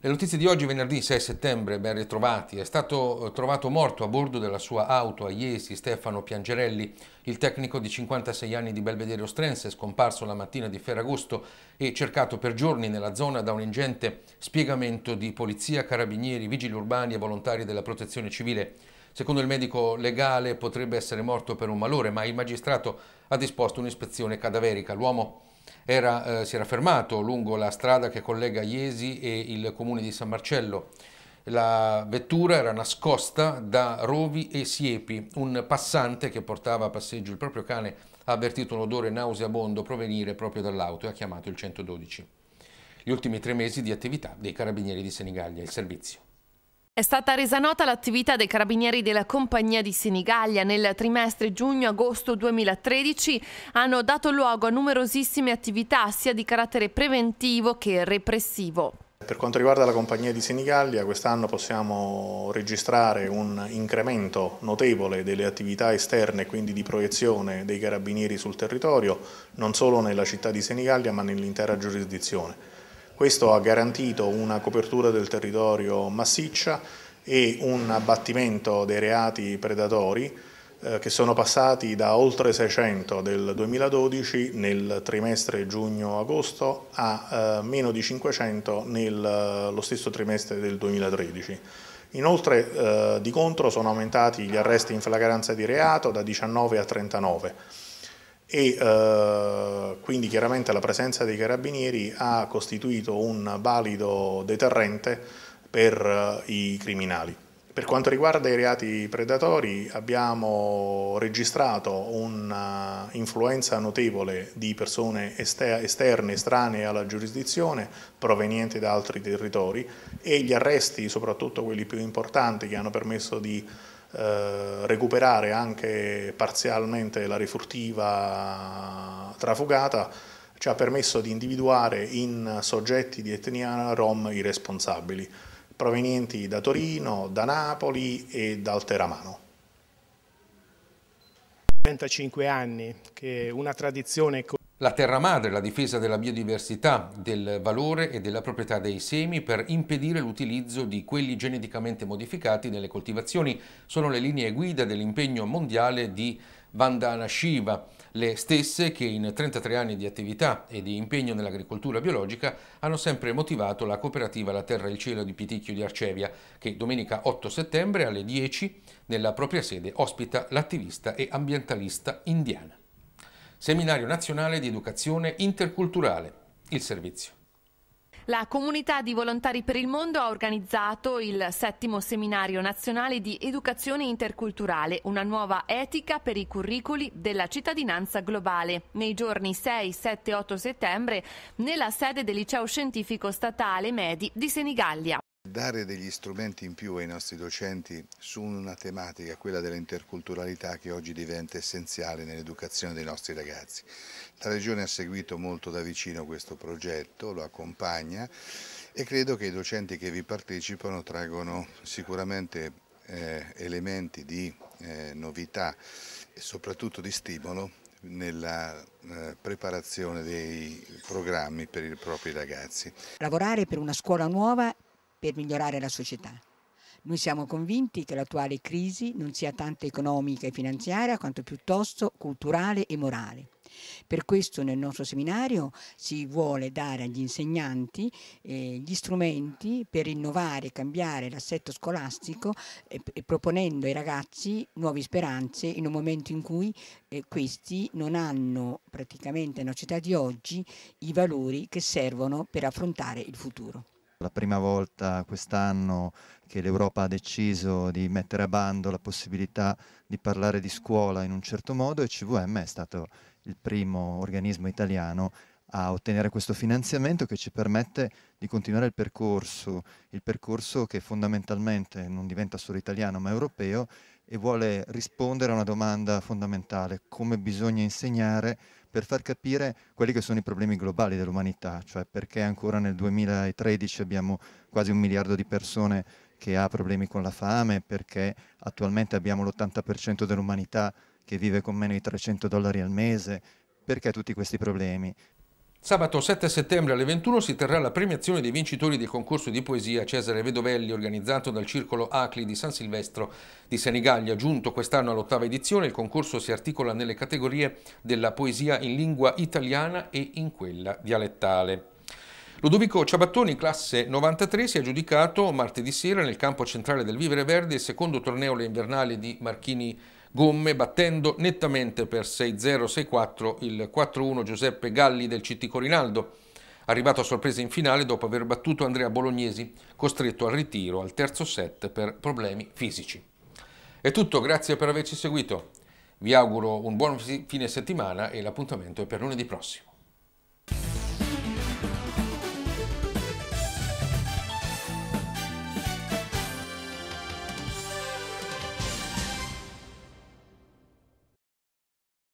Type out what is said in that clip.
Le notizie di oggi, venerdì 6 settembre, ben ritrovati. È stato eh, trovato morto a bordo della sua auto a Iesi Stefano Piangerelli, il tecnico di 56 anni di Belvedere Ostrense, scomparso la mattina di Ferragosto e cercato per giorni nella zona da un ingente spiegamento di polizia, carabinieri, vigili urbani e volontari della protezione civile. Secondo il medico legale potrebbe essere morto per un malore, ma il magistrato ha disposto un'ispezione cadaverica. L'uomo era, eh, si era fermato lungo la strada che collega Iesi e il comune di San Marcello. La vettura era nascosta da rovi e siepi. Un passante che portava a passeggio il proprio cane ha avvertito un odore nauseabondo provenire proprio dall'auto e ha chiamato il 112. Gli ultimi tre mesi di attività dei carabinieri di Senigallia, il servizio. È stata resa nota l'attività dei carabinieri della compagnia di Senigallia nel trimestre giugno-agosto 2013 hanno dato luogo a numerosissime attività sia di carattere preventivo che repressivo. Per quanto riguarda la compagnia di Senigallia, quest'anno possiamo registrare un incremento notevole delle attività esterne, quindi di proiezione dei carabinieri sul territorio, non solo nella città di Senigallia ma nell'intera giurisdizione. Questo ha garantito una copertura del territorio massiccia e un abbattimento dei reati predatori eh, che sono passati da oltre 600 del 2012 nel trimestre giugno-agosto a eh, meno di 500 nello eh, stesso trimestre del 2013. Inoltre di contro sono aumentati gli arresti in flagranza di reato da 19 a 39 e eh, quindi chiaramente la presenza dei carabinieri ha costituito un valido deterrente per eh, i criminali. Per quanto riguarda i reati predatori abbiamo registrato un'influenza eh, notevole di persone esterne, estranee alla giurisdizione, provenienti da altri territori e gli arresti, soprattutto quelli più importanti, che hanno permesso di eh, recuperare anche parzialmente la rifurtiva trafugata ci ha permesso di individuare in soggetti di etnia rom i responsabili, provenienti da Torino, da Napoli e dal Teramano. 35 anni che una tradizione così la terra madre, la difesa della biodiversità, del valore e della proprietà dei semi per impedire l'utilizzo di quelli geneticamente modificati nelle coltivazioni sono le linee guida dell'impegno mondiale di Vandana Shiva, le stesse che in 33 anni di attività e di impegno nell'agricoltura biologica hanno sempre motivato la cooperativa La Terra e il Cielo di Piticchio di Arcevia, che domenica 8 settembre alle 10 nella propria sede ospita l'attivista e ambientalista indiana. Seminario nazionale di educazione interculturale. Il servizio. La comunità di volontari per il mondo ha organizzato il settimo seminario nazionale di educazione interculturale, una nuova etica per i curriculi della cittadinanza globale, nei giorni 6, 7 e 8 settembre nella sede del liceo scientifico statale Medi di Senigallia. Dare degli strumenti in più ai nostri docenti su una tematica, quella dell'interculturalità, che oggi diventa essenziale nell'educazione dei nostri ragazzi. La Regione ha seguito molto da vicino questo progetto, lo accompagna e credo che i docenti che vi partecipano traggono sicuramente eh, elementi di eh, novità e soprattutto di stimolo nella eh, preparazione dei programmi per i propri ragazzi. Lavorare per una scuola nuova per migliorare la società. Noi siamo convinti che l'attuale crisi non sia tanto economica e finanziaria quanto piuttosto culturale e morale. Per questo nel nostro seminario si vuole dare agli insegnanti eh, gli strumenti per innovare e cambiare l'assetto scolastico eh, proponendo ai ragazzi nuove speranze in un momento in cui eh, questi non hanno praticamente nella città di oggi i valori che servono per affrontare il futuro. La prima volta quest'anno che l'Europa ha deciso di mettere a bando la possibilità di parlare di scuola in un certo modo e CVM è stato il primo organismo italiano a ottenere questo finanziamento che ci permette di continuare il percorso, il percorso che fondamentalmente non diventa solo italiano ma europeo e vuole rispondere a una domanda fondamentale, come bisogna insegnare per far capire quelli che sono i problemi globali dell'umanità, cioè perché ancora nel 2013 abbiamo quasi un miliardo di persone che ha problemi con la fame, perché attualmente abbiamo l'80% dell'umanità che vive con meno di 300 dollari al mese, perché tutti questi problemi? Sabato 7 settembre alle 21 si terrà la premiazione dei vincitori del concorso di poesia Cesare Vedovelli organizzato dal Circolo Acli di San Silvestro di Senigallia. Giunto quest'anno all'ottava edizione, il concorso si articola nelle categorie della poesia in lingua italiana e in quella dialettale. Ludovico Ciabattoni, classe 93, si è aggiudicato martedì sera nel campo centrale del Vivere Verde il secondo torneo Le Invernali di Marchini gomme battendo nettamente per 6-0-6-4 il 4-1 Giuseppe Galli del CT Corinaldo, arrivato a sorpresa in finale dopo aver battuto Andrea Bolognesi, costretto al ritiro al terzo set per problemi fisici. È tutto, grazie per averci seguito. Vi auguro un buon fine settimana e l'appuntamento è per lunedì prossimo.